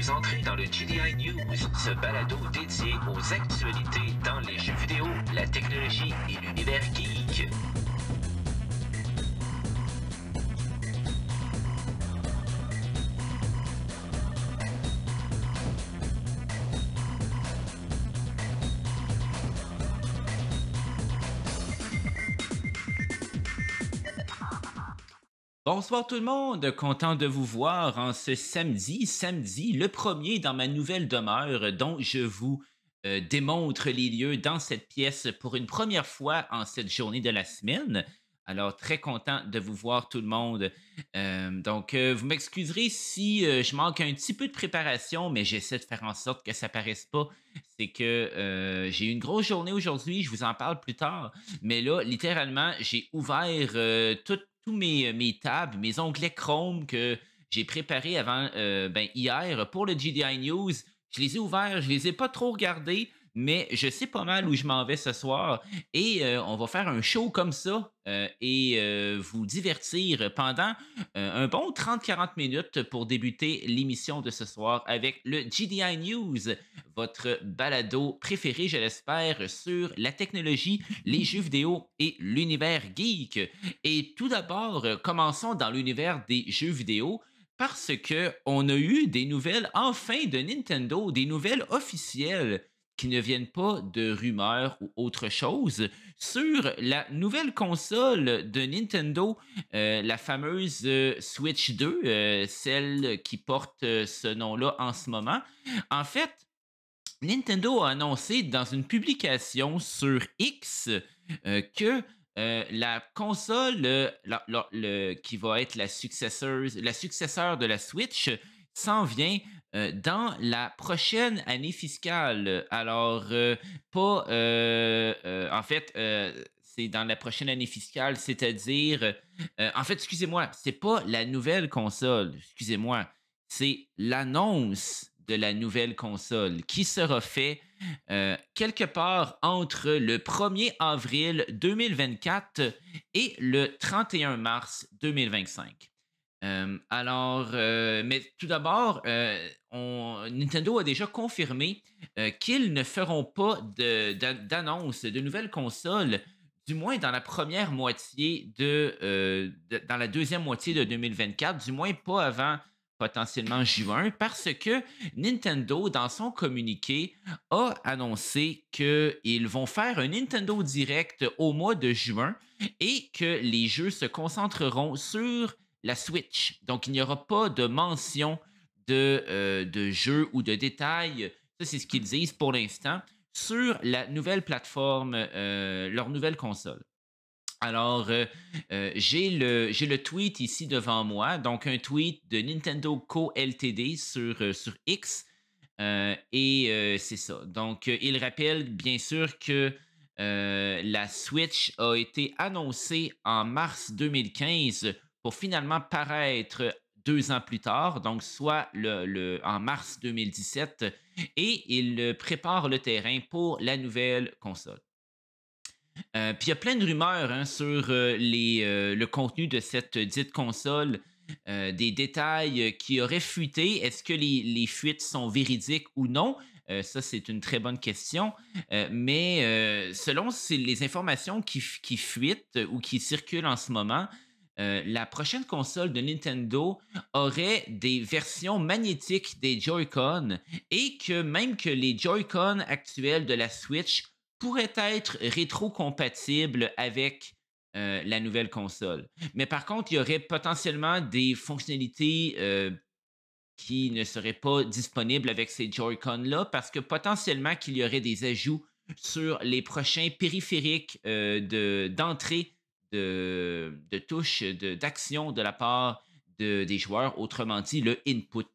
vous entrez dans le GDI News, ce balado dédié aux actualités dans les jeux vidéo, la technologie et l'univers geek. Bonsoir tout le monde, content de vous voir en ce samedi, samedi, le premier dans ma nouvelle demeure dont je vous euh, démontre les lieux dans cette pièce pour une première fois en cette journée de la semaine. Alors, très content de vous voir tout le monde. Euh, donc, euh, vous m'excuserez si je manque un petit peu de préparation, mais j'essaie de faire en sorte que ça paraisse pas. C'est que j'ai une grosse journée aujourd'hui, je vous en parle plus tard, mais là, littéralement, j'ai ouvert toute mes, euh, mes tabs, mes onglets Chrome que j'ai préparés avant euh, ben, hier pour le GDI News. Je les ai ouverts, je les ai pas trop regardés, mais je sais pas mal où je m'en vais ce soir et euh, on va faire un show comme ça et vous divertir pendant un bon 30-40 minutes pour débuter l'émission de ce soir avec le GDI News votre balado préféré, je l'espère, sur la technologie, les jeux vidéo et l'univers geek. Et tout d'abord, commençons dans l'univers des jeux vidéo parce que on a eu des nouvelles enfin de Nintendo, des nouvelles officielles qui ne viennent pas de rumeurs ou autre chose sur la nouvelle console de Nintendo, euh, la fameuse euh, Switch 2, euh, celle qui porte ce nom-là en ce moment. En fait, Nintendo a annoncé dans une publication sur X euh, que euh, la console euh, qui va être la la successeur de la Switch s'en vient dans la prochaine année fiscale. Alors, pas en fait, c'est dans la prochaine année fiscale, c'est-à-dire en fait, excusez-moi, c'est pas la nouvelle console, excusez-moi, c'est l'annonce de la nouvelle console qui sera fait euh, quelque part entre le 1er avril 2024 et le 31 mars 2025. Euh, alors, euh, mais tout d'abord, Nintendo a déjà confirmé qu'ils ne feront pas d'annonce de, nouvelle console, du moins dans la première moitié de, dans la deuxième moitié de 2024, du moins pas avant potentiellement juin, parce que Nintendo, dans son communiqué, a annoncé qu'ils vont faire un Nintendo Direct au mois de juin et que les jeux se concentreront sur la Switch. Donc, il n'y aura pas de mention de, euh, de jeux ou de détails. Ça, c'est ce qu'ils disent pour l'instant sur la nouvelle plateforme, euh, leur nouvelle console. Alors, euh, euh, j'ai le, tweet ici devant moi, donc un tweet de Nintendo Co. Ltd. sur, euh, sur X. et c'est ça. Donc, il rappelle bien sûr que la Switch a été annoncée en mars 2015 pour finalement paraître deux ans plus tard, donc soit en mars 2017, et il prépare le terrain pour la nouvelle console. Euh, puis il y a plein de rumeurs hein, sur euh, les, euh, le contenu de cette dite console, des détails qui auraient fuité. Est-ce que les, fuites sont véridiques ou non? ça, c'est une très bonne question. mais selon les informations qui, fuitent ou qui circulent en ce moment, la prochaine console de Nintendo aurait des versions magnétiques des Joy-Con et que même que les Joy-Con actuels de la Switch pourrait être rétro-compatible avec euh, la nouvelle console. Mais par contre, il y aurait potentiellement des fonctionnalités euh, qui ne seraient pas disponibles avec ces Joy-Con-là parce que potentiellement qu'il y aurait des ajouts sur les prochains périphériques euh, d'entrée de, de, d'action de, la part des joueurs, autrement dit le input.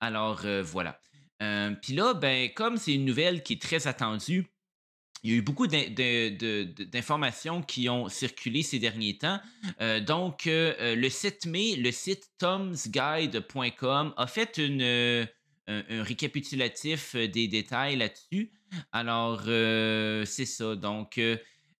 Alors voilà. Euh, Puis là, ben, comme c'est une nouvelle qui est très attendue, il y a eu beaucoup d'informations qui ont circulé ces derniers temps. Euh, donc, euh, euh, le 7 mai, le site tomsguide.com a fait un, récapitulatif des détails là-dessus. Alors, c'est ça. Donc,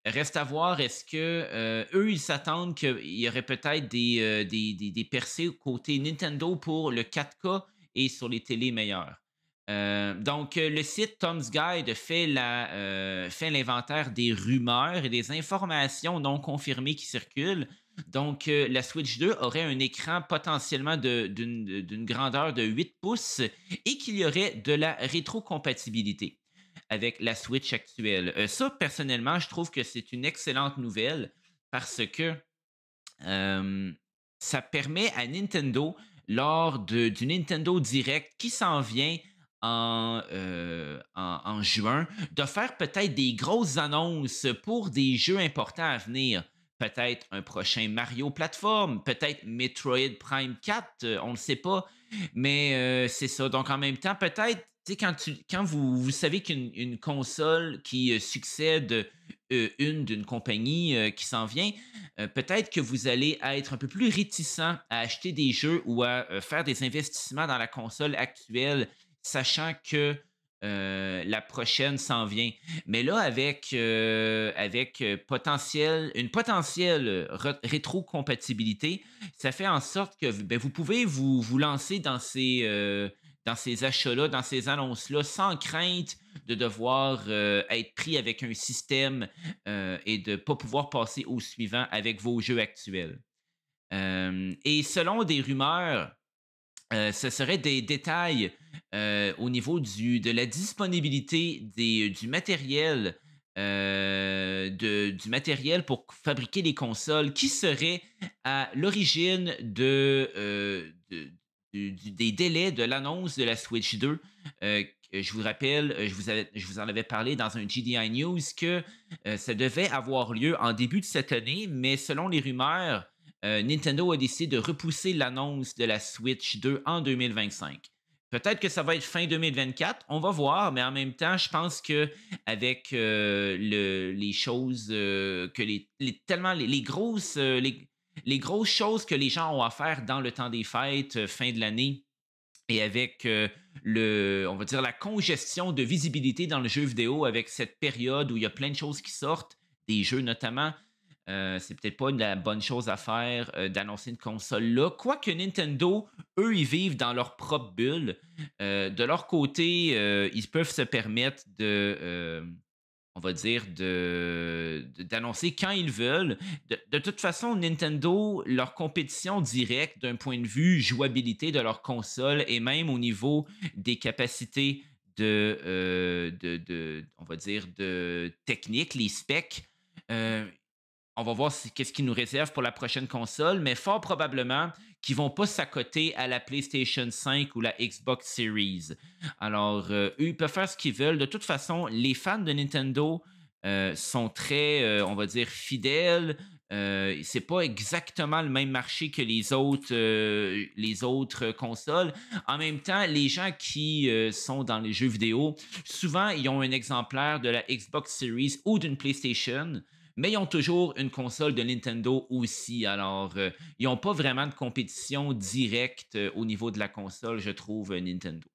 reste à voir, est-ce que eux, ils s'attendent qu'il y aurait peut-être des, des percées côté Nintendo pour le 4K et sur les télés meilleures? Euh, donc, euh, le site Tom's Guide fait, euh, fait l'inventaire des rumeurs et des informations non confirmées qui circulent. Donc, la Switch 2 aurait un écran potentiellement d'une, grandeur de 8 pouces et qu'il y aurait de la rétrocompatibilité avec la Switch actuelle. ça, personnellement, je trouve que c'est une excellente nouvelle parce que ça permet à Nintendo, lors de, du Nintendo Direct qui s'en vient, euh, en, juin, de faire peut-être des grosses annonces pour des jeux importants à venir. Peut-être un prochain Mario plateforme, peut-être Metroid Prime 4, euh, on ne sait pas. Mais euh, c'est ça. Donc en même temps, peut-être, quand, quand vous, vous savez qu'une console qui succède une d'une compagnie qui s'en vient, peut-être que vous allez être un peu plus réticent à acheter des jeux ou à faire des investissements dans la console actuelle sachant que euh, la prochaine s'en vient. Mais là, avec, euh, avec euh, potentiel, une potentielle rétrocompatibilité, ça fait en sorte que ben, vous pouvez vous, lancer dans ces, dans ces achats-là, dans ces annonces-là, sans crainte de devoir être pris avec un système et de ne pas pouvoir passer au suivant avec vos jeux actuels. et selon des rumeurs, euh, ce serait des détails euh, au niveau du, de la disponibilité euh, du matériel. du matériel pour fabriquer les consoles qui serait à l'origine de, des délais de l'annonce de la Switch 2. je vous rappelle, je vous, en avais parlé dans un GDI News que ça devait avoir lieu en début de cette année, mais selon les rumeurs, euh, Nintendo a décidé de repousser l'annonce de la Switch 2 en 2025. Peut-être que ça va être fin 2024, on va voir, mais en même temps, je pense que avec euh, les choses euh, que les, tellement les, grosses grosses choses que les gens ont à faire dans le temps des fêtes, fin de l'année, et avec le on va dire la congestion de visibilité dans le jeu vidéo avec cette période où il y a plein de choses qui sortent, des jeux notamment, euh, c'est peut-être pas la bonne chose à faire euh, d'annoncer une console là. Quoique Nintendo, eux, ils vivent dans leur propre bulle. Euh, de leur côté, ils peuvent se permettre de, on va dire, de, d'annoncer quand ils veulent. De, toute façon, Nintendo, leur compétition directe d'un point de vue jouabilité de leur console et même au niveau des capacités de, de, on va dire, de technique, les specs on va voir qu'est-ce qu'ils nous réservent pour la prochaine console, mais fort probablement qu'ils vont pas s'accoter à la PlayStation 5 ou la Xbox Series. Alors, euh, eux, ils peuvent faire ce qu'ils veulent. De toute façon, les fans de Nintendo euh, sont très, euh, on va dire, fidèles. Ce c'est pas exactement le même marché que les autres, les autres consoles. En même temps, les gens qui sont dans les jeux vidéo, souvent ils ont un exemplaire de la Xbox Series ou d'une PlayStation mais ils ont toujours une console de Nintendo aussi. Alors, euh, ils n'ont pas vraiment de compétition directe euh, au niveau de la console, je trouve, euh, Nintendo.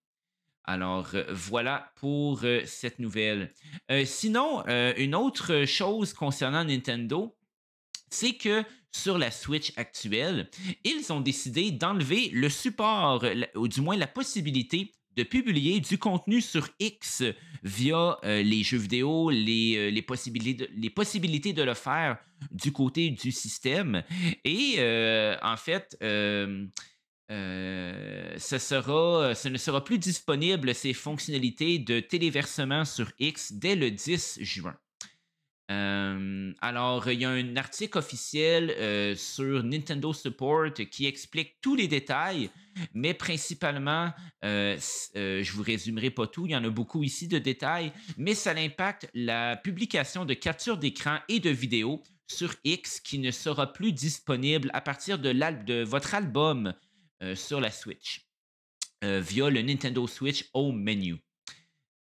Alors, voilà pour cette nouvelle. sinon, une autre chose concernant Nintendo, c'est que sur la Switch actuelle, ils ont décidé d'enlever le support, ou du moins la possibilité de publier du contenu sur X via euh, les jeux vidéo, les, euh, possibilités de, les possibilités de le faire du côté du système. Et euh, en fait, ce ne sera plus disponible ces fonctionnalités de téléversement sur X dès le 10 juin. Euh, alors, il y a un article officiel euh, sur Nintendo Support qui explique tous les détails, mais principalement, je euh, je vous résumerai pas tout, il y en a beaucoup ici de détails, mais ça impacte la publication de captures d'écran et de vidéos sur X qui ne sera plus disponible à partir de, de votre album sur la Switch via le Nintendo Switch Home Menu.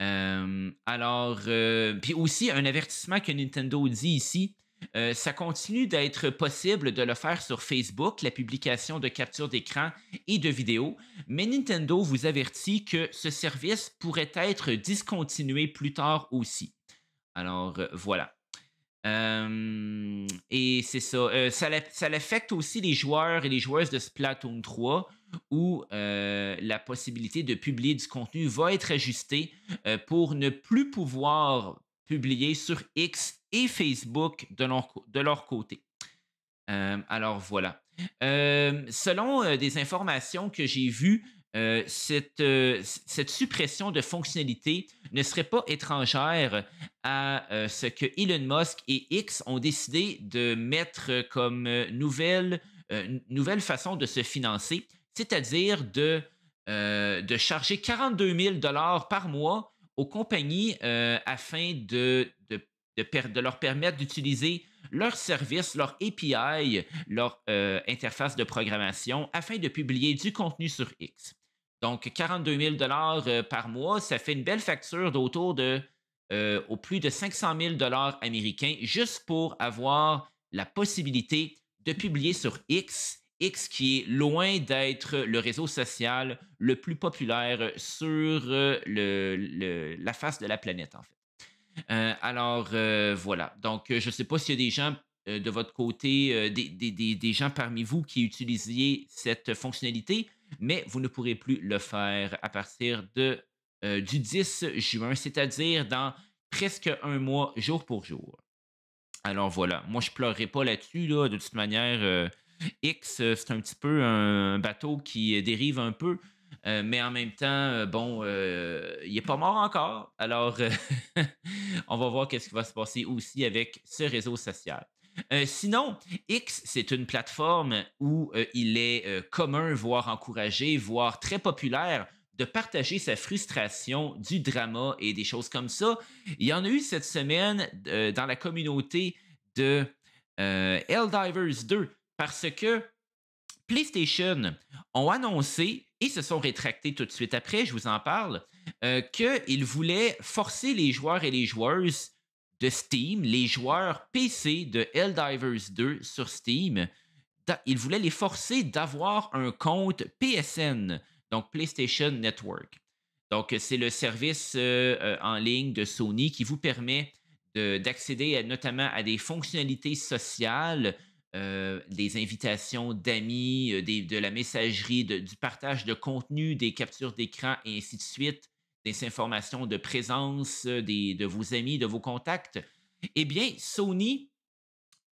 Euh, alors, euh, puis aussi un avertissement que Nintendo dit ici, euh, ça continue d'être possible de le faire sur Facebook, la publication de captures d'écran et de vidéos, mais Nintendo vous avertit que ce service pourrait être discontinué plus tard aussi. Alors voilà. et c'est ça. ça. Ça l'affecte aussi les joueurs et les joueuses de Splatoon 3 où euh, la possibilité de publier du contenu va être ajustée euh, pour ne plus pouvoir publier sur X et Facebook de leur, côté. Euh, alors voilà. selon des informations que j'ai vues, cette, suppression de fonctionnalité ne serait pas étrangère à ce que Elon Musk et X ont décidé de mettre comme nouvelle, nouvelle façon de se financer, c'est-à-dire de, euh, de charger 42 000 par mois aux compagnies euh, afin de, de, leur permettre d'utiliser leurs services, leur API, leur euh, interface de programmation, afin de publier du contenu sur X. Donc, 42 000 par mois, ça fait une belle facture d'autour de au plus de 500 000 américains juste pour avoir la possibilité de publier sur X X qui est loin d'être le réseau social le plus populaire sur euh, la face de la planète, en fait. Euh, alors, euh, voilà. Donc, je ne sais pas s'il y a des gens de votre côté, des, gens parmi vous qui utilisiez cette fonctionnalité, mais vous ne pourrez plus le faire à partir de, du 10 juin, c'est-à-dire dans presque un mois, jour pour jour. Alors voilà, moi je pleurerai pas là-dessus, de toute manière, X, euh, c'est un petit peu un bateau qui euh, dérive un peu. Euh, mais en même temps, bon, il n'est pas mort encore. Alors, on va voir qu'est-ce qui va se passer aussi avec ce réseau social. sinon, X, c'est une plateforme où il est commun, voire encouragé, voire très populaire de partager sa frustration du drama et des choses comme ça. Il y en a eu cette semaine dans la communauté de Helldivers 2 parce que PlayStation ont annoncé et se sont rétractés tout de suite après, je vous en parle, euh, qu'ils voulaient forcer les joueurs et les joueuses de Steam, les joueurs PC de Helldivers 2 sur Steam, ils voulaient les forcer d'avoir un compte PSN, donc PlayStation Network. Donc, c'est le service euh, euh, en ligne de Sony qui vous permet d'accéder notamment à des fonctionnalités sociales, euh, des invitations d'amis, euh, de la messagerie, du partage de contenu, des captures d'écran et ainsi de suite, des informations de présence euh, de vos amis, de vos contacts. Eh bien, Sony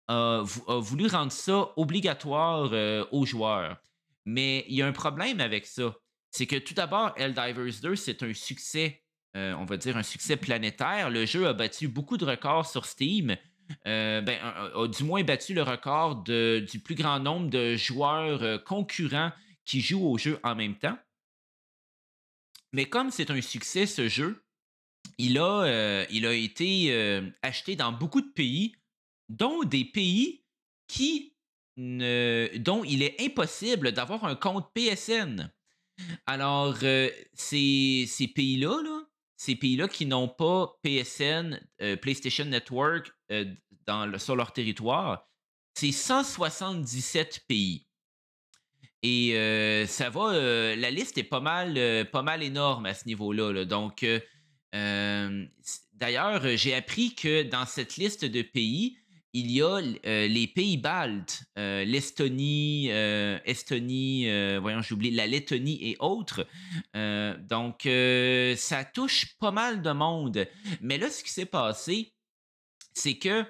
a, voulu rendre ça obligatoire aux joueurs. Mais il y a un problème avec ça. C'est que tout d'abord, Helldivers 2, c'est un succès, on va dire un succès planétaire. Le jeu a battu beaucoup de records sur Steam. Euh, ben, a, du moins battu le record du plus grand nombre de joueurs euh, concurrents qui jouent au jeu en même temps. Mais comme c'est un succès, ce jeu, il a, euh, il a été acheté dans beaucoup de pays, dont des pays qui ne, dont il est impossible d'avoir un compte PSN. Alors, ces, ces pays-là, là, ces pays-là qui n'ont pas PSN, euh, PlayStation Network euh, dans sur leur territoire, c'est 177 pays. Et euh, ça va, la liste est pas mal, pas mal énorme à ce niveau-là. Là. Donc, d'ailleurs, j'ai appris que dans cette liste de pays, il y a euh, les pays baltes, euh, l'Estonie, euh, Estonie, voyons, j'ai oublié, la Lettonie et autres. donc, ça touche pas mal de monde. Mais là, ce qui s'est passé, c'est que,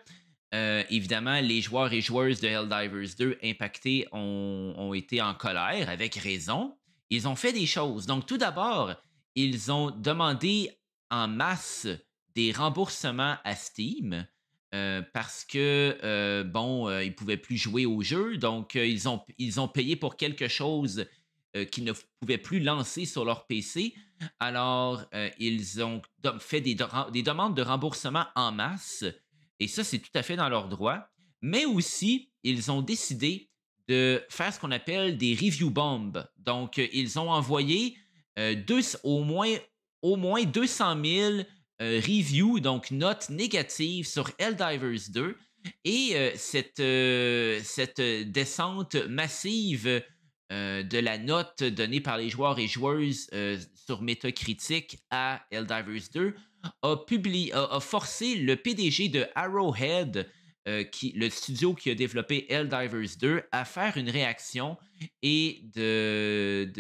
évidemment, les joueurs et joueuses de Helldivers 2 impactés ont, ont été en colère, avec raison. Ils ont fait des choses. Donc, tout d'abord, ils ont demandé en masse des remboursements à Steam euh, parce que euh, bon, euh, ils pouvaient plus jouer au jeu, donc ils ont, ils ont payé pour quelque chose qu'ils ne pouvaient plus lancer sur leur PC. Alors ils ont fait des, demandes de remboursement en masse, et ça c'est tout à fait dans leur droit. Mais aussi, ils ont décidé de faire ce qu'on appelle des review bombs. Donc ils ont envoyé au moins au moins 200 000 euh, review, donc note négative sur Helldivers 2. Et euh, cette, euh, cette descente massive de la note donnée par les joueurs et joueuses sur Metacritic à Helldivers 2 a, a forcé le PDG de Arrowhead euh, le studio qui a développé L-Divers 2 à faire une réaction et de,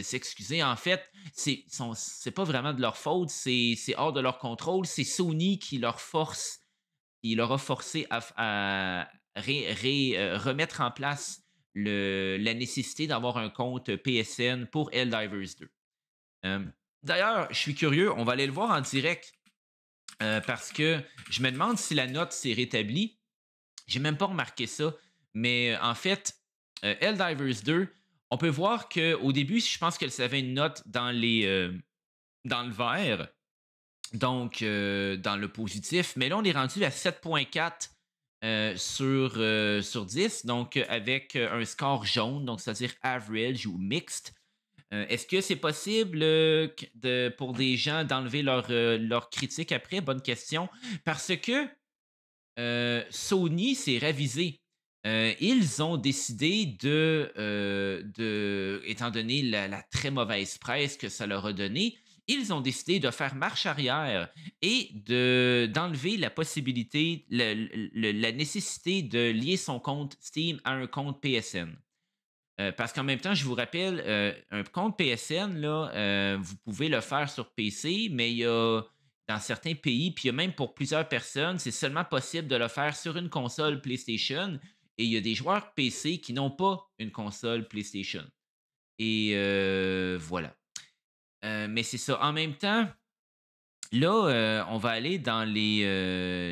s'excuser. En fait, c'est, c'est pas vraiment de leur faute, c'est, hors de leur contrôle. C'est Sony qui leur force, qui leur a forcé à, euh, remettre en place la nécessité d'avoir un compte PSN pour Helldivers 2. Euh, d'ailleurs, je suis curieux, on va aller le voir en direct. parce que je me demande si la note s'est rétablie. J'ai même pas remarqué ça, mais euh, en fait, euh, Helldivers 2, on peut voir qu'au début, je pense qu'elle avait une note dans, les, euh, dans le vert, donc euh, dans le positif, mais là, on est rendu à 7.4. sur, sur 10, donc avec un score jaune, donc c'est-à-dire average ou mixed. Est-ce que c'est possible pour des gens d'enlever leur, leur critique après? Bonne question. Parce que euh, Sony s'est ravisé. Euh, ils ont décidé de, euh, de étant donné la, très mauvaise presse que ça leur a donnée, ils ont décidé de faire marche arrière et de, d'enlever la possibilité, la, nécessité de lier son compte Steam à un compte PSN. parce qu'en même temps, je vous rappelle, un compte PSN, là, vous pouvez le faire sur PC, mais il y a dans certains pays, puis même pour plusieurs personnes, c'est seulement possible de le faire sur une console PlayStation. Et il y a des joueurs PC qui n'ont pas une console PlayStation. Et euh, voilà. Euh, mais c'est ça. En même temps, là, euh, on va aller dans les,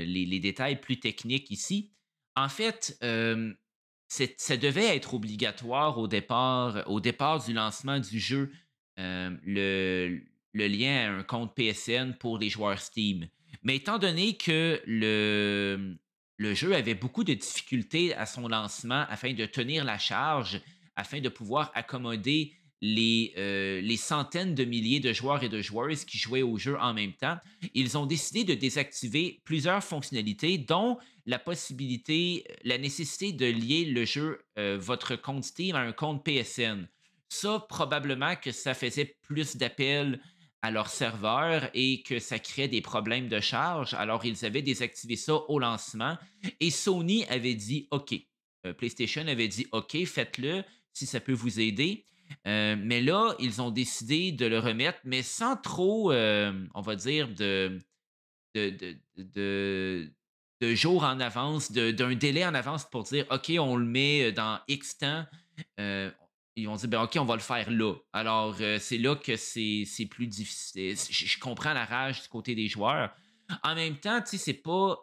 les, les, détails plus techniques ici. En fait, ça devait être obligatoire au départ, au départ du lancement du jeu. le, le lien à un compte PSN pour les joueurs Steam. Mais étant donné que le, le jeu avait beaucoup de difficultés à son lancement afin de tenir la charge, afin de pouvoir accommoder les, euh, les, centaines de milliers de joueurs et de joueuses qui jouaient au jeu en même temps, ils ont décidé de désactiver plusieurs fonctionnalités, dont la possibilité, la nécessité de lier le jeu, euh, votre compte Steam à un compte PSN. Ça, probablement que ça faisait plus d'appels à leur serveur et que ça crée des problèmes de charge. Alors, ils avaient désactivé ça au lancement et Sony avait dit OK. Euh, PlayStation avait dit OK, faites-le si ça peut vous aider. Euh, mais là, ils ont décidé de le remettre, mais sans trop, euh, on va dire, de, de, jours en avance, d'un délai en avance pour dire OK, on le met dans X temps ils vont dire ben, ok on va le faire là alors euh, c'est là que c'est, plus difficile je, comprends la rage du côté des joueurs en même temps tu sais c'est pas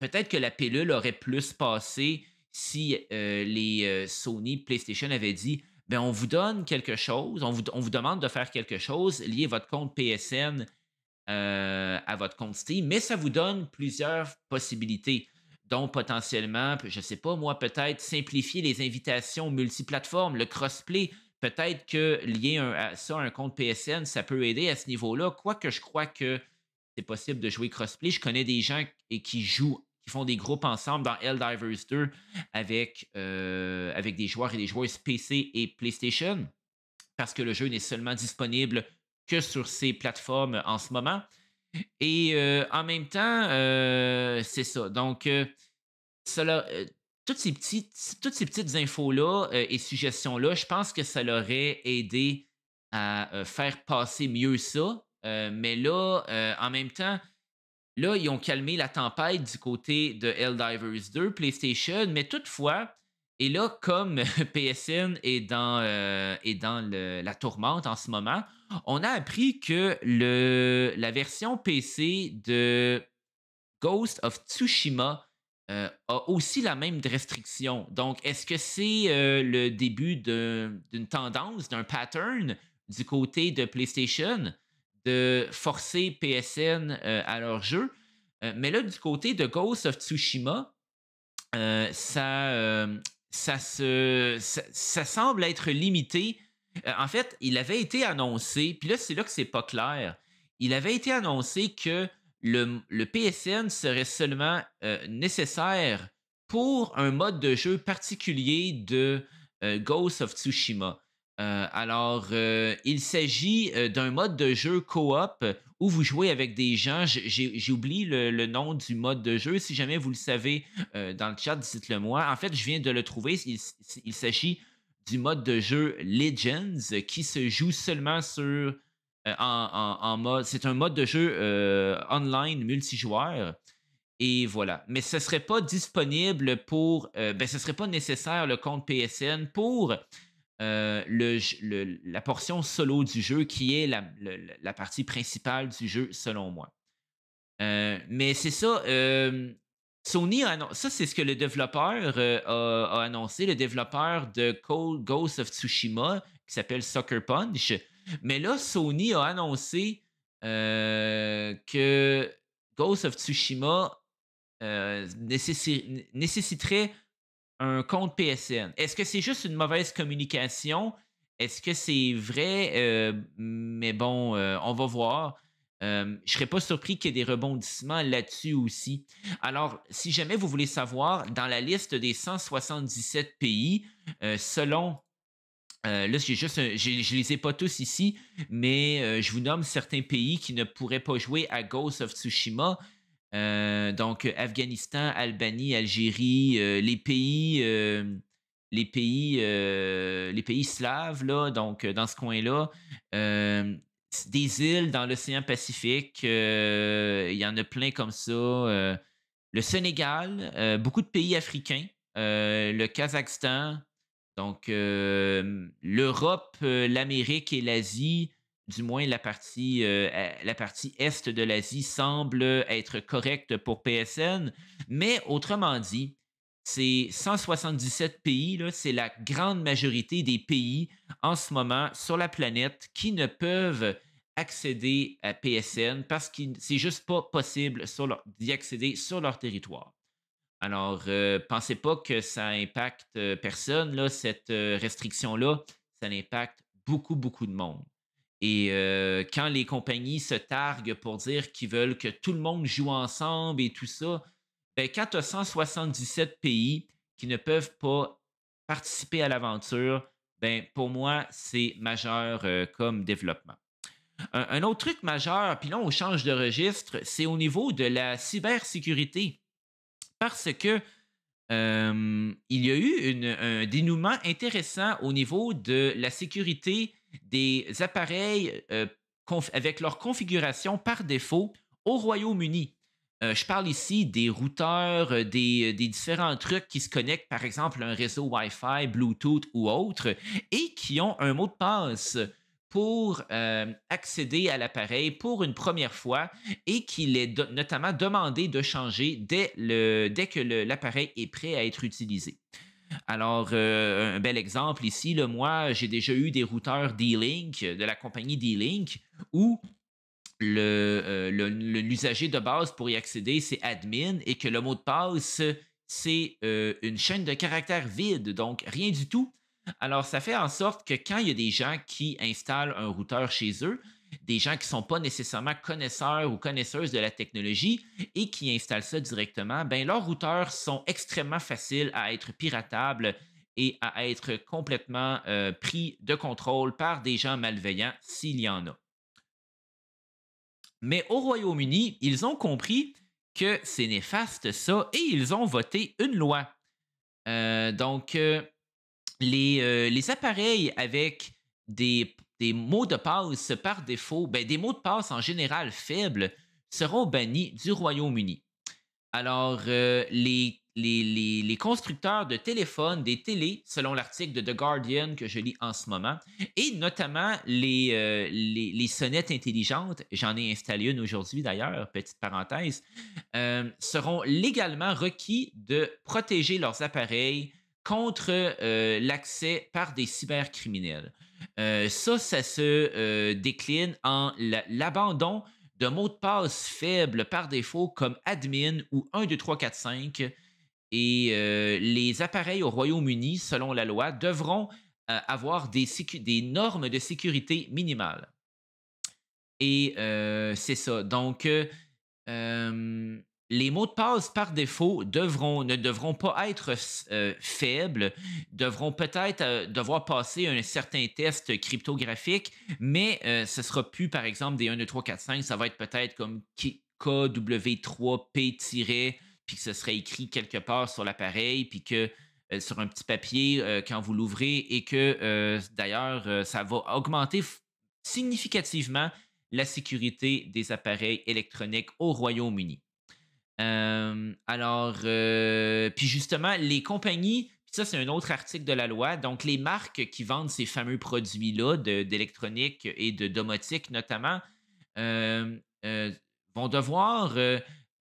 peut-être que la pilule aurait plus passé si euh, les euh, Sony PlayStation avaient dit ben on vous donne quelque chose on vous, demande de faire quelque chose lier votre compte PSN à votre compte Steam mais ça vous donne plusieurs possibilités donc, potentiellement, je ne sais pas, moi, peut-être simplifier les invitations multiplateformes, le crossplay. Peut-être que lier à ça à un compte PSN, ça peut aider à ce niveau-là. Quoique je crois que c'est possible de jouer crossplay. Je connais des gens et qui jouent, qui font des groupes ensemble dans Helldivers 2 avec, euh, avec des joueurs et des joueurs PC et PlayStation, parce que le jeu n'est seulement disponible que sur ces plateformes en ce moment. Et en même temps, c'est ça. Donc, toutes ces petites, toutes ces petites infos-là et suggestions-là, je pense que ça l'aurait aidé à faire passer mieux ça. mais là, en même temps, là, ils ont calmé la tempête du côté de Helldivers 2, PlayStation, mais toutefois, et là, comme PSN est dans, euh, dans la tourmente en ce moment, on a appris que le, la version PC de Ghost of Tsushima euh, a aussi la même restriction. Donc, est-ce que c'est euh, le début d'une tendance, d'un pattern du côté de PlayStation de forcer PSN à leur jeu? mais là, du côté de Ghost of Tsushima, ça, ça semble être limité. Euh, en fait, il avait été annoncé, puis là, c'est là que c'est pas clair. Il avait été annoncé que le, PSN serait seulement euh, nécessaire pour un mode de jeu particulier de euh, Ghost of Tsushima. Euh, alors, euh, il s'agit euh, d'un mode de jeu coop où vous jouez avec des gens. J'ai oublié le, nom du mode de jeu. Si jamais vous le savez dans le chat, dites-le moi. En fait, je viens de le trouver. Il, s'agit du mode de jeu Legends qui se joue seulement sur en, mode. C'est un mode de jeu online multijoueur. Et voilà. Mais ce ne serait pas disponible pour. ben, ce ne serait pas nécessaire le compte PSN pour euh, la portion solo du jeu qui est la, partie principale du jeu, selon moi. Euh, mais c'est ça. Euh, Sony a ça c'est ce que le développeur a, annoncé, le développeur de Cold Ghost of Tsushima qui s'appelle Sucker Punch. Mais là, Sony a annoncé que Ghost of Tsushima nécessiterait un compte PSN. Est-ce que c'est juste une mauvaise communication? Est-ce que c'est vrai? Euh, mais bon, euh, on va voir. Euh, je ne serais pas surpris qu'il y ait des rebondissements là-dessus aussi. Alors, si jamais vous voulez savoir, dans la liste des 177 pays, selon... là, j'ai juste je ne les ai pas tous ici, mais je vous nomme certains pays qui ne pourraient pas jouer à Ghost of Tsushima. Euh, donc, Afghanistan, Albanie, Algérie, euh, les pays, euh, les pays, les pays slaves, là, donc dans ce coin-là, des îles dans l'océan Pacifique, il y en a plein comme ça. le Sénégal, beaucoup de pays africains, le Kazakhstan, donc l'Europe, l'Amérique et l'Asie du moins la partie, euh, la partie est de l'Asie semble être correcte pour PSN, mais autrement dit, ces 177 pays, c'est la grande majorité des pays en ce moment sur la planète qui ne peuvent accéder à PSN parce que c'est juste pas possible d'y accéder sur leur territoire. Alors, ne euh, pensez pas que ça impacte euh, personne, là, cette restriction-là. Ça impacte beaucoup, beaucoup de monde. Et euh, quand les compagnies se targuent pour dire qu'ils veulent que tout le monde joue ensemble et tout ça, ben, quand pays qui ne peuvent pas participer à l'aventure, ben, pour moi, c'est majeur euh, comme développement. Un, autre truc majeur, puis là, on change de registre, c'est au niveau de la cybersécurité. Parce que euh, il y a eu un dénouement intéressant au niveau de la sécurité des appareils avec leur configuration par défaut au Royaume-Uni. je parle ici des routeurs, des, différents trucs qui se connectent, par exemple, à un réseau Wi-Fi, Bluetooth ou autre, et qui ont un mot de passe pour accéder à l'appareil pour une première fois et qu'il est notamment demandé de changer dès que l'appareil est prêt à être utilisé. Alors, euh, un bel exemple ici, le moi, j'ai déjà eu des routeurs D-Link euh, de la compagnie D-Link où euh, l'usager le, de base pour y accéder, c'est admin et que le mot de passe, c'est une chaîne de caractères vide, donc rien du tout. Alors, ça fait en sorte que quand il y a des gens qui installent un routeur chez eux, des gens qui ne sont pas nécessairement connaisseurs ou connaisseuses de la technologie et qui installent ça directement, ben, leurs routeurs sont extrêmement faciles à être piratables et à être complètement euh, pris de contrôle par des gens malveillants s'il y en a. Mais au Royaume-Uni, ils ont compris que c'est néfaste ça et ils ont voté une loi. Euh, donc, euh, les appareils avec des des mots de passe par défaut, ben, des mots de passe en général faibles seront bannis du Royaume-Uni. Alors, euh, les, constructeurs de téléphones, des télés, selon l'article de The Guardian que je lis en ce moment, et notamment les, euh, sonnettes intelligentes, j'en ai installé une aujourd'hui d'ailleurs, petite parenthèse, euh, seront légalement requis de protéger leurs appareils contre l'accès par des cybercriminels. Euh, ça, ça se euh, décline en l'abandon de mots de passe faibles par défaut comme admin ou 1, 2, 3, 4, 5. Et euh, les appareils au Royaume-Uni, selon la loi, devront avoir des, des, normes de sécurité minimales. Et c'est ça. Donc, les mots de passe par défaut devront, ne devront pas être euh, faibles, devront peut-être euh, devoir passer un certain test cryptographique, mais euh, ce ne sera plus, par exemple, des 1, 2, 3, 4, 5, ça va être peut-être comme KW3P- puis que ce serait écrit quelque part sur l'appareil, puis que sur un petit papier quand vous l'ouvrez, et que d'ailleurs, ça va augmenter significativement la sécurité des appareils électroniques au Royaume-Uni. Euh, alors, euh, puis justement, les compagnies, ça c'est un autre article de la loi, donc les marques qui vendent ces fameux produits-là d'électronique et de domotique notamment, euh, vont devoir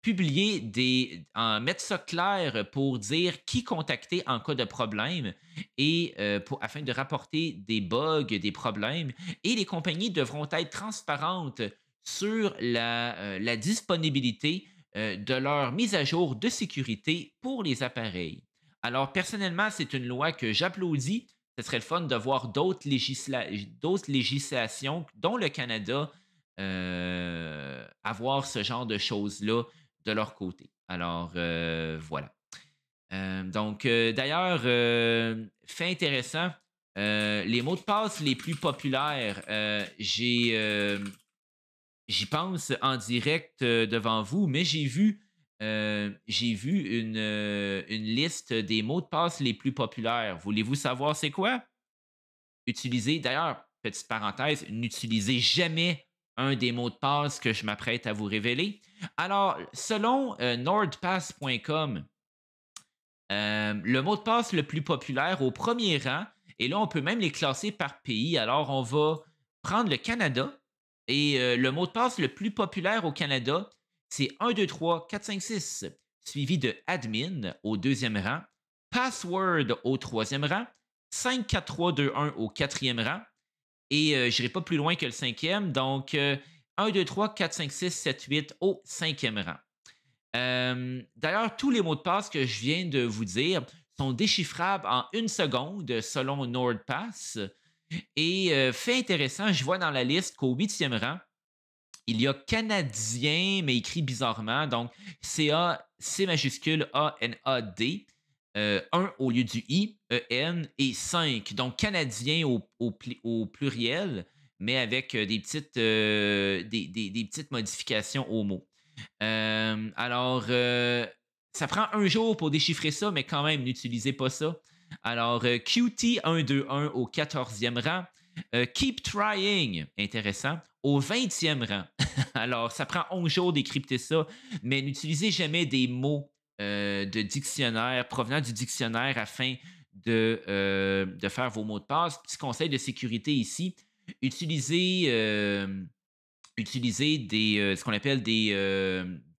publier des... mettre ça clair pour dire qui contacter en cas de problème et afin de rapporter des bugs, des problèmes. Et les compagnies devront être transparentes sur la disponibilité euh, de leur mise à jour de sécurité pour les appareils. Alors personnellement, c'est une loi que j'applaudis. Ce serait le fun de voir d'autres, législations, dont le Canada, euh, avoir ce genre de choses-là de leur côté. Alors euh, voilà. donc d'ailleurs, fait intéressant, les mots de passe les plus populaires, j'ai j'y pense en direct euh, devant vous, mais j'ai vu, euh, vu euh, une, liste des mots de passe les plus populaires. Voulez-vous savoir c'est quoi? Utilisez, d'ailleurs, petite parenthèse, n'utilisez jamais un des mots de passe que je m'apprête à vous révéler. Alors, selon nordpass.com, le mot de passe le plus populaire au premier rang, et là, on peut même les classer par pays. Alors, on va prendre le Canada, et euh, le mot de passe le plus populaire au Canada, c'est 1, 2, 3, 4, 5, 6, suivi de admin au deuxième rang, password au troisième rang, 5, 4, 3, 2, 1 au quatrième rang. Et euh, je n'irai pas plus loin que le cinquième. Donc, 1, 2, 3, 4, 5, 6, 7, 8 au cinquième rang. Euh, D'ailleurs, tous les mots de passe que je viens de vous dire sont déchiffrables en une seconde selon NordPass. Et euh, fait intéressant, je vois dans la liste qu'au huitième rang, il y a Canadien, mais écrit bizarrement, donc C-A, C majuscule A-N-A-D, 1 euh, au lieu du I, E-N, et 5. Donc Canadien au, au, pluriel, mais avec euh, des petites, petites modifications au mot. alors, ça prend un jour pour déchiffrer ça, mais quand même, n'utilisez pas ça. Alors, euh, QT121 au 14e rang. Euh, keep Trying, intéressant, au 20e rang. Alors, ça prend 11 jours d'écrypter ça, mais n'utilisez jamais des mots euh, de dictionnaire provenant du dictionnaire afin de, faire vos mots de passe. Petit conseil de sécurité ici, utilisez, utilisez des, ce qu'on appelle des,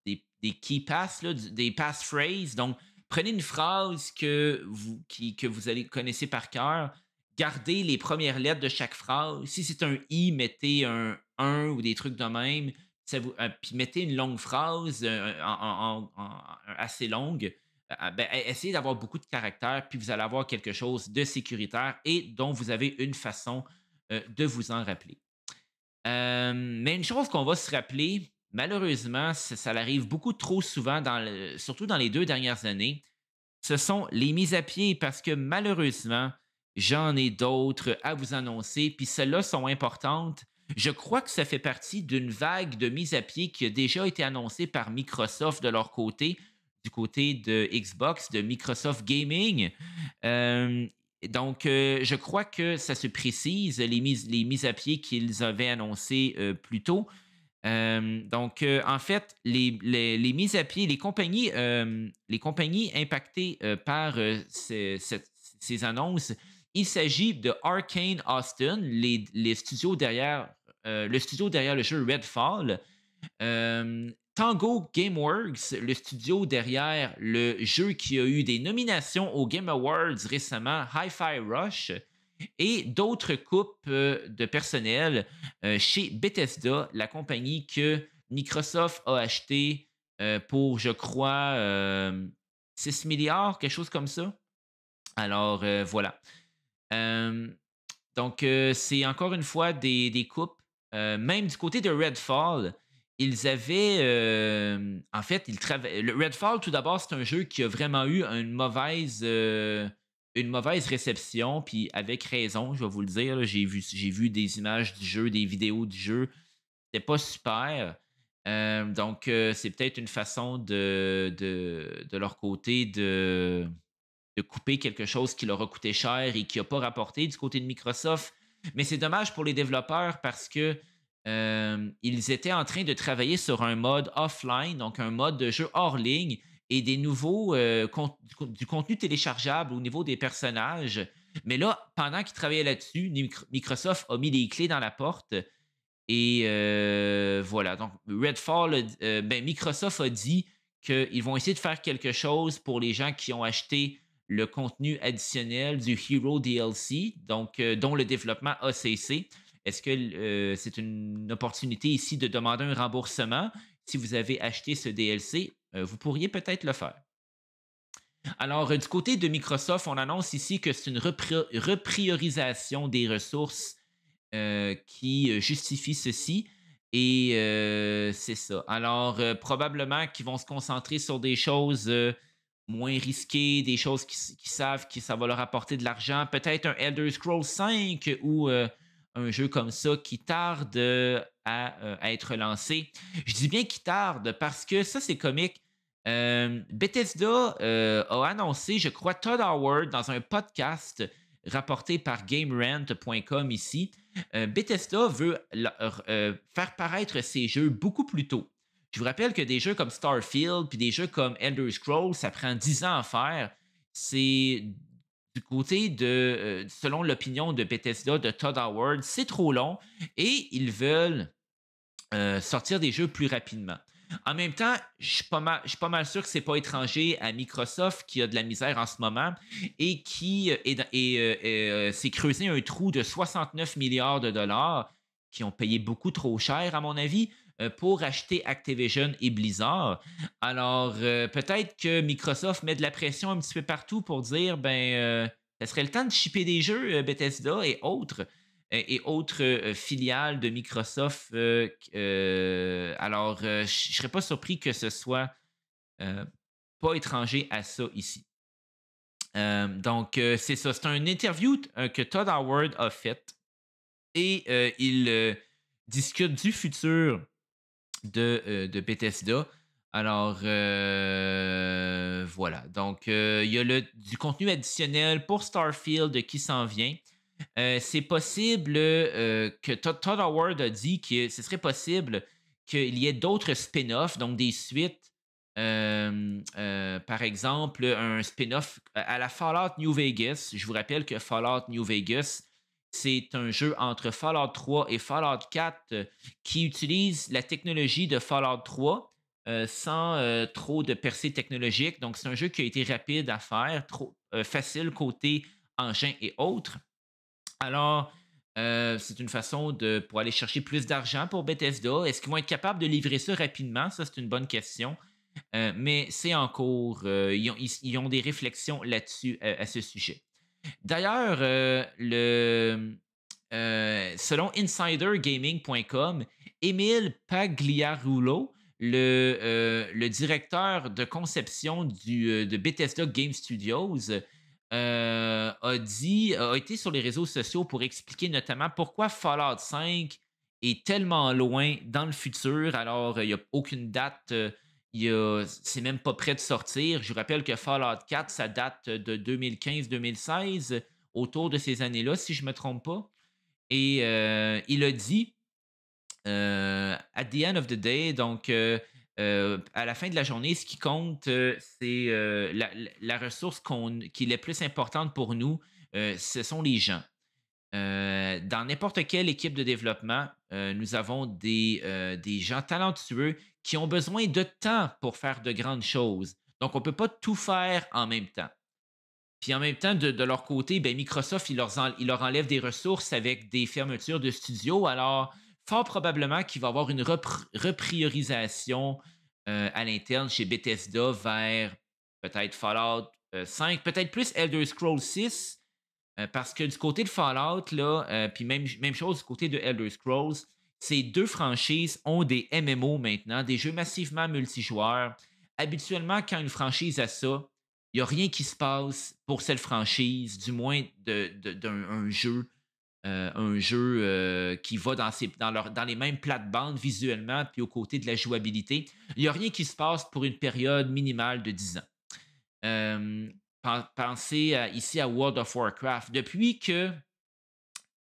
des, key pass, des passphrases, donc Prenez une phrase que vous, qui, que vous allez connaissez par cœur, gardez les premières lettres de chaque phrase. Si c'est un I, mettez un 1 ou des trucs de même. Euh, puis mettez une longue phrase euh, assez longue. Euh, ah, ben, e-, essayez d'avoir beaucoup de caractères, puis vous allez avoir quelque chose de sécuritaire et dont vous avez une façon de vous en rappeler. mais une chose qu'on va se rappeler, malheureusement, ça, arrive beaucoup trop souvent, surtout dans les deux dernières années. Ce sont les mises à pied parce que malheureusement, j'en ai d'autres à vous annoncer, puis celles-là sont importantes. Je crois que ça fait partie d'une vague de mises à pied qui a déjà été annoncée par Microsoft de leur côté, du côté de Xbox, de Microsoft Gaming. Euh, donc, euh, je crois que ça se précise, les mises, les mises à pied qu'ils avaient annoncées euh, plus tôt. Euh, donc, euh, en fait, les, mises à pied, les compagnies, euh, les impactées par ces, annonces, il s'agit de Arcane Austin, les, studios le studio derrière le jeu Redfall, Tango Gameworks, le studio derrière le jeu qui a eu des nominations aux Game Awards récemment, Hi-Fi Rush, et d'autres coupes euh, de personnel euh, chez Bethesda, la compagnie que Microsoft a achetée euh, pour, je crois, 6 milliards, quelque chose comme ça. Alors, voilà. donc, c'est encore une fois des, des coupes. même du côté de Redfall, ils avaient. en fait, ils travaillaient. Redfall, tout d'abord, c'est un jeu qui a vraiment eu une mauvaise une mauvaise réception, puis avec raison, je vais vous le dire, j'ai vu, j'ai vu des images du jeu, des vidéos du jeu. C'était pas super. Euh, donc, euh, c'est peut-être une façon de, de, leur côté de, couper quelque chose qui leur a coûté cher et qui n'a pas rapporté du côté de Microsoft. Mais c'est dommage pour les développeurs parce que euh, ils étaient en train de travailler sur un mode offline, donc un mode de jeu hors ligne, et des nouveaux euh, du contenu téléchargeable au niveau des personnages. Mais là, pendant qu'ils travaillaient là-dessus, Microsoft a mis les clés dans la porte. Et euh, voilà, donc Redfall, euh, ben, Microsoft a dit qu'ils vont essayer de faire quelque chose pour les gens qui ont acheté le contenu additionnel du Hero DLC, donc dont le développement a cessé. Est-ce que c'est une opportunité ici de demander un remboursement si vous avez acheté ce DLC euh, vous pourriez peut-être le faire. Alors, euh, du côté de Microsoft, on annonce ici que c'est une repriorisation des ressources euh, qui justifie ceci. Et c'est ça. Alors, probablement qu'ils vont se concentrer sur des choses moins risquées, des choses qui, qui, savent que ça va leur apporter de l'argent. Peut-être un Elder Scrolls 5 ou un jeu comme ça qui tarde euh, euh, à, être lancé. Je dis bien qui tarde parce que ça, c'est comique. Euh, Bethesda a annoncé, je crois, Todd Howard dans un podcast rapporté par GameRant.com ici. Bethesda veut faire paraître ses jeux beaucoup plus tôt. Je vous rappelle que des jeux comme Starfield puis des jeux comme Elder Scrolls, ça prend 10 ans à faire. C'est du côté de, euh, selon l'opinion de Bethesda, de Todd Howard, c'est trop long et ils veulent euh, sortir des jeux plus rapidement. En même temps, je suis pas mal, suis pas mal sûr que c'est pas étranger à Microsoft qui a de la misère en ce moment et qui euh, s'est creusé un trou de 69 milliards de dollars qui ont payé beaucoup trop cher, à mon avis, euh, pour acheter Activision et Blizzard. Alors, euh, peut-être que Microsoft met de la pression un petit peu partout pour dire, ben, euh, ça serait le temps de shipper des jeux Bethesda et autres et autres filiales de Microsoft. alors, je ne serais pas surpris que ce soit pas étranger à ça ici. donc, c'est ça. C'est une interview que Todd Howard a faite et il discute du futur euh, de, Bethesda. Alors, euh, voilà. Donc, euh, il y a le, du contenu additionnel pour Starfield qui s'en vient. c'est possible que Todd Howard a dit que ce serait possible qu'il y ait d'autres spin-offs, donc des suites. par exemple, un spin-off à la Fallout New Vegas. Je vous rappelle que Fallout New Vegas, c'est un jeu entre Fallout 3 et Fallout 4 euh, qui utilise la technologie de Fallout 3 euh, sans euh, trop de percées technologiques. Donc, c'est un jeu qui a été rapide à faire, trop facile côté engin et autres. Alors, c'est une façon de, pour aller chercher plus d'argent pour Bethesda. Est-ce qu'ils vont être capables de livrer ça rapidement? Ça, c'est une bonne question. mais c'est en cours. ils, ont, des réflexions là-dessus à ce sujet. D'ailleurs, euh, euh, selon insidergaming.com, Émile Pagliarulo, euh, le, directeur de conception du, de Bethesda Game Studios, a dit, a été sur les réseaux sociaux pour expliquer notamment pourquoi Fallout 5 est tellement loin dans le futur. Alors, il n'y a aucune date c'est même pas prêt de sortir. Je vous rappelle que Fallout 4, ça date de 2015-2016, autour de ces années-là, si je ne me trompe pas. Et euh, il a dit, euh, at the end of the day, donc euh, à la fin de la journée, ce qui compte, c'est la, ressource qui est la plus importante pour nous, ce sont les gens. dans n'importe quelle équipe de développement, nous avons des, gens talentueux qui ont besoin de temps pour faire de grandes choses. Donc, on ne peut pas tout faire en même temps. Puis en même temps, de, leur côté, ben, Microsoft, il leur, enlève des ressources avec des fermetures de studios. Alors, fort probablement qu'il va y avoir une repriorisation euh, à l'interne chez Bethesda vers peut-être Fallout 5, euh, peut-être plus Elder Scrolls 6, euh, parce que du côté de Fallout, là, puis même, même chose du côté de Elder Scrolls, ces deux franchises ont des MMO maintenant, des jeux massivement multijoueurs. Habituellement, quand une franchise a ça, il n'y a rien qui se passe pour cette franchise, du moins d'un jeu, un jeu euh, euh, qui va dans, les mêmes plates-bandes visuellement, puis aux côtés de la jouabilité. Il n'y a rien qui se passe pour une période minimale de 10 ans. Euh, pensez ici à World of Warcraft. Depuis que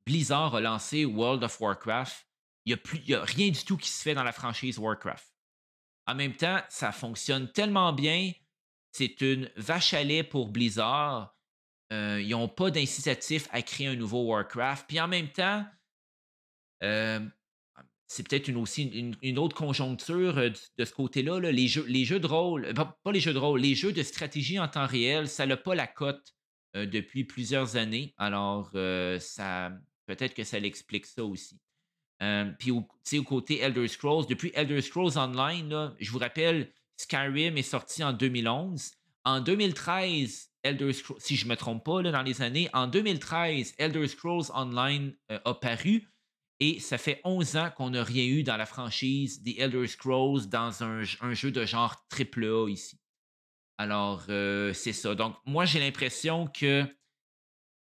Blizzard a lancé World of Warcraft, il n'y a, rien du tout qui se fait dans la franchise Warcraft. En même temps, ça fonctionne tellement bien. C'est une vache à lait pour Blizzard. Euh, ils n'ont pas d'incitatif à créer un nouveau Warcraft. Puis en même temps, euh, c'est peut-être une, aussi une, autre conjoncture euh, de ce côté-là. Les, jeux, de rôle, pas les jeux de rôle, les jeux de stratégie en temps réel, ça n'a pas la cote depuis plusieurs années. Alors, ça peut-être que ça l'explique ça aussi. Puis euh, puis, au, au côté Elder Scrolls, depuis Elder Scrolls Online, je vous rappelle, Skyrim est sorti en 2011. En 2013, Elder Scrolls, si je me trompe pas, dans les années, en 2013, Elder Scrolls Online euh, a paru et ça fait 11 ans qu'on n'a rien eu dans la franchise des Elder Scrolls dans un, jeu de genre AAA ici. Alors, euh, c'est ça. Donc, moi, j'ai l'impression que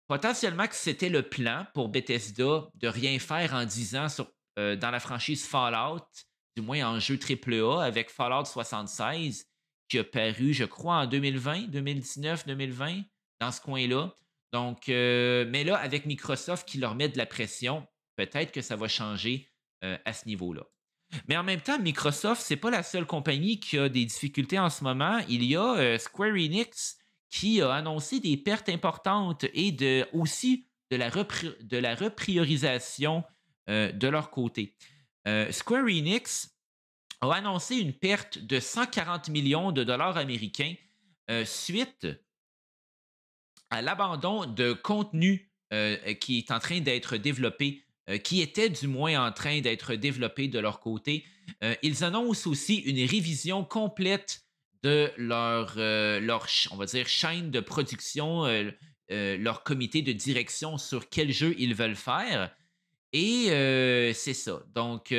potentiellement que c'était le plan pour Bethesda de rien faire en 10 ans euh, dans la franchise Fallout, du moins en jeu AAA avec Fallout 76 qui a paru, je crois, en 2020, 2019, 2020, dans ce coin-là. Donc, euh, mais là, avec Microsoft qui leur met de la pression, peut-être que ça va changer euh, à ce niveau-là. Mais en même temps, Microsoft, n'est pas la seule compagnie qui a des difficultés en ce moment. Il y a Square Enix qui a annoncé des pertes importantes et aussi de la, repriorisation euh, de leur côté. Euh, Square Enix a annoncé une perte de 140 millions de dollars américains euh, suite à l'abandon de contenu qui est en train d'être développé qui était du moins en train d'être développé de leur côté. ils annoncent aussi une révision complète de leur, euh, on va dire, chaîne de production, euh, euh, leur comité de direction sur quel jeu ils veulent faire. Et c'est ça. Donc,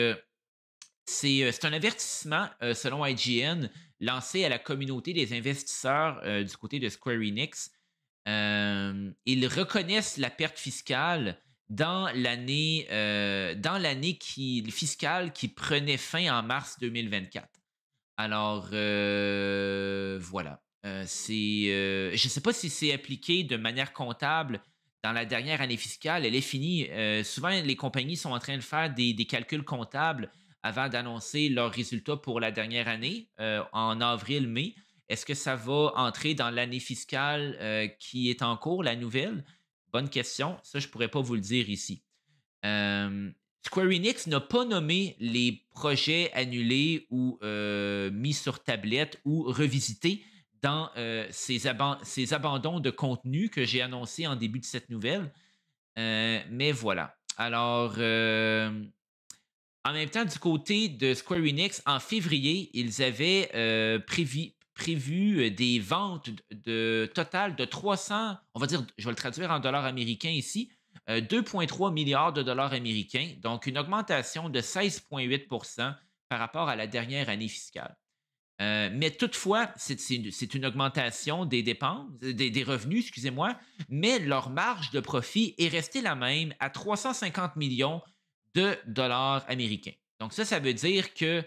c'est un avertissement, selon IGN, lancé à la communauté des investisseurs du côté de Square Enix. ils reconnaissent la perte fiscale dans l'année fiscale qui prenait fin en mars 2024. Alors, euh, voilà. Euh, c'est, euh, je ne sais pas si c'est appliqué de manière comptable dans la dernière année fiscale. Elle est finie. souvent, les compagnies sont en train de faire des, des calculs comptables avant d'annoncer leurs résultats pour la dernière année, en avril-mai. Est-ce que ça va entrer dans l'année fiscale qui est en cours, la nouvelle? Bonne question. Ça, je ne pourrais pas vous le dire ici. Square Enix n'a pas nommé les projets annulés ou euh, mis sur tablette ou revisités dans euh, ces, ces, abandons de contenu que j'ai annoncés en début de cette nouvelle. Euh, mais voilà. Alors, en même temps, du côté de Square Enix, en février, ils avaient prévu, des ventes de, total de 300, on va dire, je vais le traduire en dollars américains ici, 2,3 euh, milliards de dollars américains, donc une augmentation de 16,8 par rapport à la dernière année fiscale. Euh, mais toutefois, c'est une augmentation des dépenses, des, revenus, excusez-moi, mais leur marge de profit est restée la même à 350 millions de dollars américains. Donc ça, ça veut dire que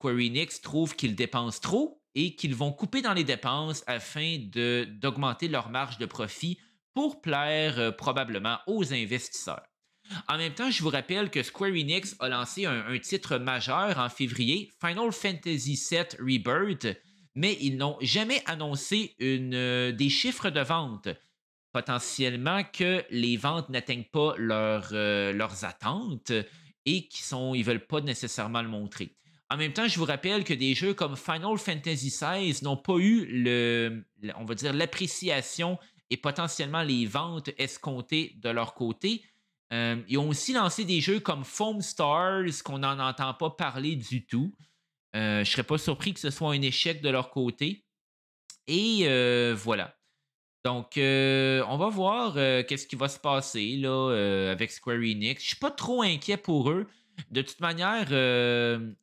Querynix trouve qu'ils dépensent trop et qu'ils vont couper dans les dépenses afin d'augmenter leur marge de profit pour plaire euh, probablement aux investisseurs. En même temps, je vous rappelle que Square Enix a lancé un, titre majeur en février, Final Fantasy VII Rebirth, mais ils n'ont jamais annoncé une, euh, des chiffres de vente. Potentiellement que les ventes n'atteignent pas euh, leurs attentes et qu'ils ne veulent pas nécessairement le montrer. En même temps, je vous rappelle que des jeux comme Final Fantasy XVI n'ont pas eu le, on va dire, l'appréciation et potentiellement les ventes escomptées de leur côté. Euh, ils ont aussi lancé des jeux comme Foam Stars, qu'on n'en entend pas parler du tout. Euh, je ne serais pas surpris que ce soit un échec de leur côté. Et euh, voilà. Donc, on va voir qu'est-ce qui va se passer là, avec Square Enix. Je ne suis pas trop inquiet pour eux. De toute manière,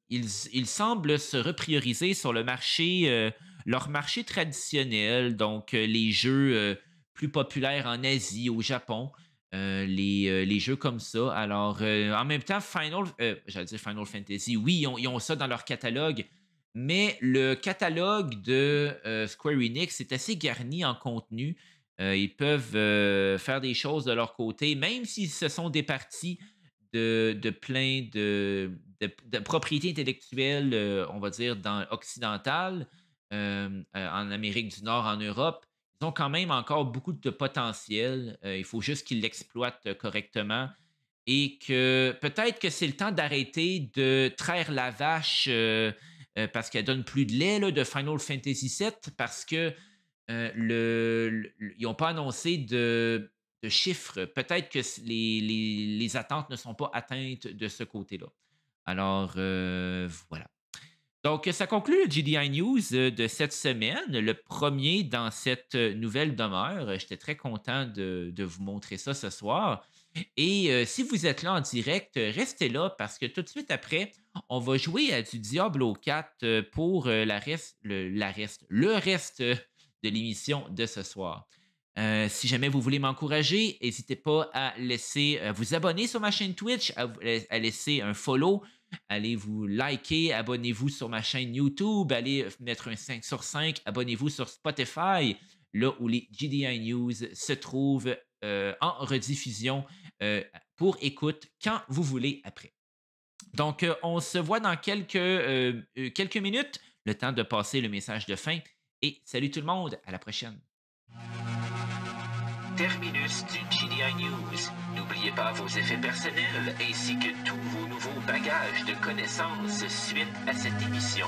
ils, ils, semblent se reprioriser sur le marché, leur marché traditionnel, donc les jeux plus populaire en Asie, au Japon. Euh, euh, les, jeux comme ça. Alors, euh, en même temps, Final, j'allais dire Final Fantasy, oui, ils ont, ça dans leur catalogue, mais le catalogue de Square Enix est assez garni en contenu. ils peuvent faire des choses de leur côté, même s'ils se sont départis de, de plein de, de, propriétés intellectuelles, on va dire, dans, occidentales, en Amérique du Nord, en Europe ils ont quand même encore beaucoup de potentiel. Euh, il faut juste qu'ils l'exploitent correctement. Et que peut-être que c'est le temps d'arrêter de traire la vache euh, euh, parce qu'elle donne plus de lait de Final Fantasy VII parce que le, n'ont pas annoncé de, chiffres. Peut-être que les, attentes ne sont pas atteintes de ce côté-là. Alors voilà. Donc, ça conclut le GDI News euh, de cette semaine, le premier dans cette euh, nouvelle demeure. Euh, j'étais très content de, vous montrer ça ce soir. Et si vous êtes là en direct, restez là parce que tout de suite après, on va jouer à du Diablo 4 pour la le, reste, le reste de l'émission de ce soir. si jamais vous voulez m'encourager, n'hésitez pas à laisser vous abonner sur ma chaîne Twitch, à laisser un follow Allez vous liker, abonnez-vous sur ma chaîne YouTube, allez mettre un 5 sur 5, abonnez-vous sur Spotify, là où les GDI News se trouvent euh, en rediffusion euh, pour écoute quand vous voulez après. Donc, euh, on se voit dans quelques, quelques minutes, le temps de passer le message de fin. Et salut tout le monde, à la prochaine. Terminus du GDI News. N'oubliez pas vos effets personnels ainsi que tous vos vos bagages de connaissances suite à cette émission.